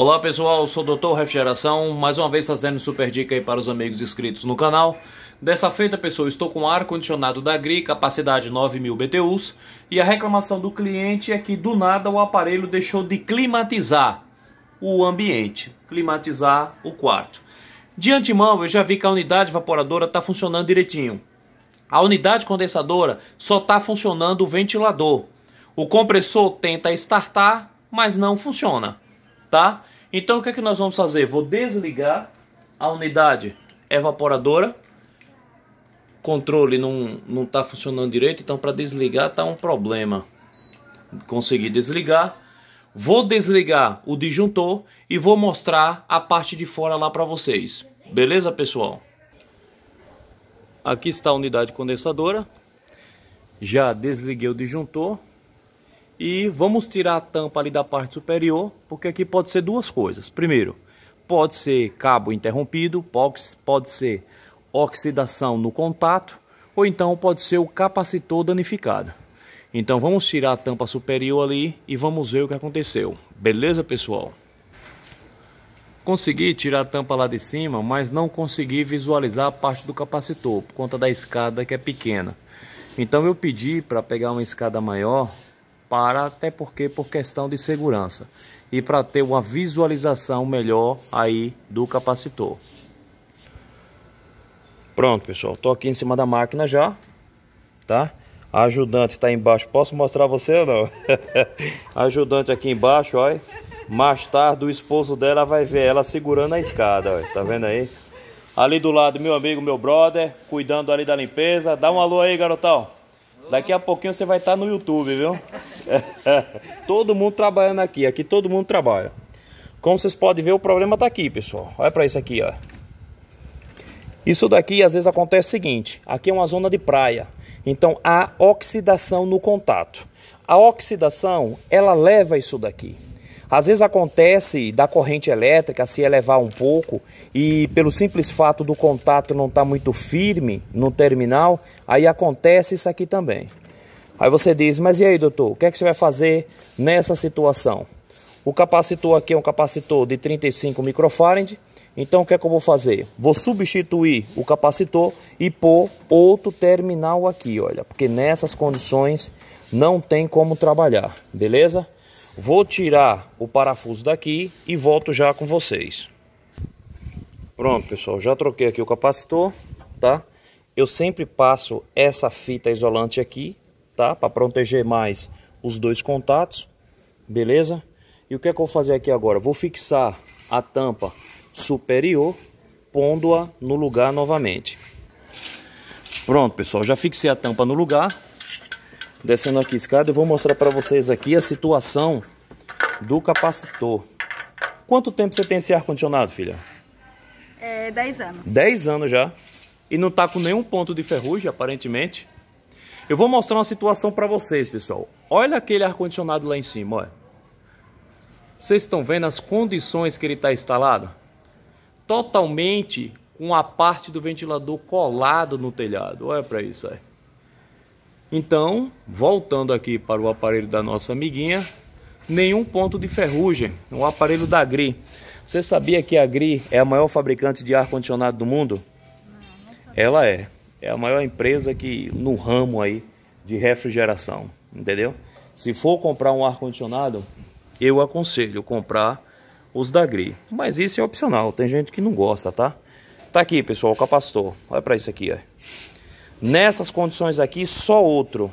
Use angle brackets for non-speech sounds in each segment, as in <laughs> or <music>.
Olá pessoal, sou o Dr. Refrigeração, mais uma vez trazendo super dica aí para os amigos inscritos no canal. Dessa feita pessoal, estou com ar-condicionado da GRI, capacidade 9000 BTUs, e a reclamação do cliente é que do nada o aparelho deixou de climatizar o ambiente, climatizar o quarto. De antemão eu já vi que a unidade evaporadora está funcionando direitinho. A unidade condensadora só está funcionando o ventilador. O compressor tenta startar, mas não funciona, tá? Então o que é que nós vamos fazer? Vou desligar a unidade evaporadora. O controle não não está funcionando direito, então para desligar está um problema. Consegui desligar. Vou desligar o disjuntor e vou mostrar a parte de fora lá para vocês. Beleza, pessoal? Aqui está a unidade condensadora. Já desliguei o disjuntor e vamos tirar a tampa ali da parte superior, porque aqui pode ser duas coisas. Primeiro, pode ser cabo interrompido, pode ser oxidação no contato, ou então pode ser o capacitor danificado. Então vamos tirar a tampa superior ali e vamos ver o que aconteceu. Beleza, pessoal? Consegui tirar a tampa lá de cima, mas não consegui visualizar a parte do capacitor, por conta da escada que é pequena. Então eu pedi para pegar uma escada maior para até porque por questão de segurança e para ter uma visualização melhor aí do capacitor. Pronto, pessoal, tô aqui em cima da máquina já, tá? A ajudante está embaixo. Posso mostrar você ou não? <laughs> a ajudante aqui embaixo, olha. Mais tarde o esposo dela vai ver ela segurando a escada, olha. Tá vendo aí? Ali do lado, meu amigo, meu brother, cuidando ali da limpeza. Dá um alô aí, garotão. Daqui a pouquinho você vai estar tá no YouTube, viu? <laughs> todo mundo trabalhando aqui. Aqui todo mundo trabalha. Como vocês podem ver, o problema está aqui, pessoal. Olha para isso aqui, ó. Isso daqui às vezes acontece o seguinte: aqui é uma zona de praia, então há oxidação no contato. A oxidação ela leva isso daqui. Às vezes acontece da corrente elétrica se elevar um pouco e pelo simples fato do contato não estar tá muito firme no terminal, aí acontece isso aqui também. Aí você diz, mas e aí doutor, o que é que você vai fazer nessa situação? O capacitor aqui é um capacitor de 35 microfarad, então o que é que eu vou fazer? Vou substituir o capacitor e pôr outro terminal aqui, olha, porque nessas condições não tem como trabalhar, beleza? Vou tirar o parafuso daqui e volto já com vocês. Pronto, pessoal, já troquei aqui o capacitor, tá? Eu sempre passo essa fita isolante aqui, tá? Para proteger mais os dois contatos, beleza? E o que é que eu vou fazer aqui agora? Vou fixar a tampa superior, pondo-a no lugar novamente. Pronto, pessoal, já fixei a tampa no lugar, Descendo aqui a escada, eu vou mostrar para vocês aqui a situação do capacitor. Quanto tempo você tem esse ar-condicionado, filha? É, 10 anos. 10 anos já. E não tá com nenhum ponto de ferrugem, aparentemente. Eu vou mostrar uma situação para vocês, pessoal. Olha aquele ar-condicionado lá em cima, olha. Vocês estão vendo as condições que ele está instalado? Totalmente com a parte do ventilador colado no telhado. Olha para isso aí. Então, voltando aqui para o aparelho da nossa amiguinha, nenhum ponto de ferrugem, Um aparelho da Agri. Você sabia que a Agri é a maior fabricante de ar-condicionado do mundo? Não, não Ela é. É a maior empresa que no ramo aí de refrigeração, entendeu? Se for comprar um ar-condicionado, eu aconselho comprar os da Agri. Mas isso é opcional, tem gente que não gosta, tá? Tá aqui, pessoal, o capacitor. Olha para isso aqui, ó. Nessas condições aqui, só outro,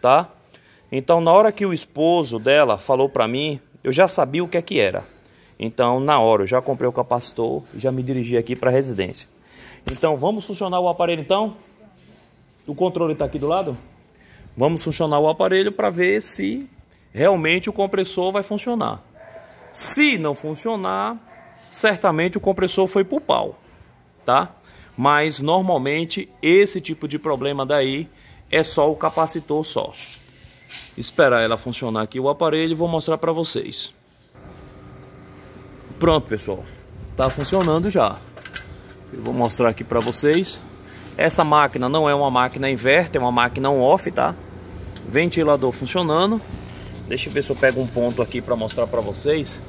tá? Então, na hora que o esposo dela falou para mim, eu já sabia o que é que era. Então, na hora, eu já comprei o capacitor e já me dirigi aqui para a residência. Então, vamos funcionar o aparelho então? O controle está aqui do lado? Vamos funcionar o aparelho para ver se realmente o compressor vai funcionar. Se não funcionar, certamente o compressor foi pro pau, tá? mas normalmente esse tipo de problema daí é só o capacitor só. Esperar ela funcionar aqui o aparelho e vou mostrar para vocês. Pronto, pessoal. Tá funcionando já. Eu vou mostrar aqui para vocês. Essa máquina não é uma máquina inverter, é uma máquina on-off, tá? Ventilador funcionando. Deixa eu ver se eu pego um ponto aqui para mostrar para vocês.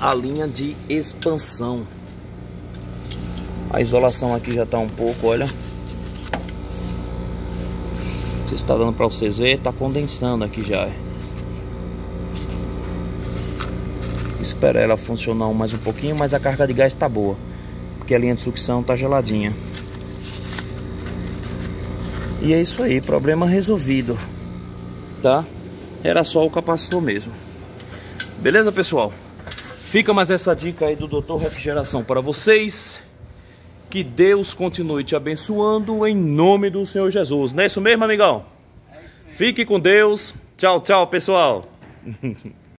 A linha de expansão. A isolação aqui já está um pouco, olha. Não sei se está dando para vocês ver, está condensando aqui já. É. Espera ela funcionar mais um pouquinho, mas a carga de gás está boa. Porque a linha de sucção está geladinha. E é isso aí, problema resolvido. Tá? Era só o capacitor mesmo. Beleza, pessoal? Fica mais essa dica aí do Doutor Refrigeração para vocês. Que Deus continue te abençoando em nome do Senhor Jesus. Não é isso mesmo, amigão? É isso mesmo. Fique com Deus. Tchau, tchau, pessoal. <laughs>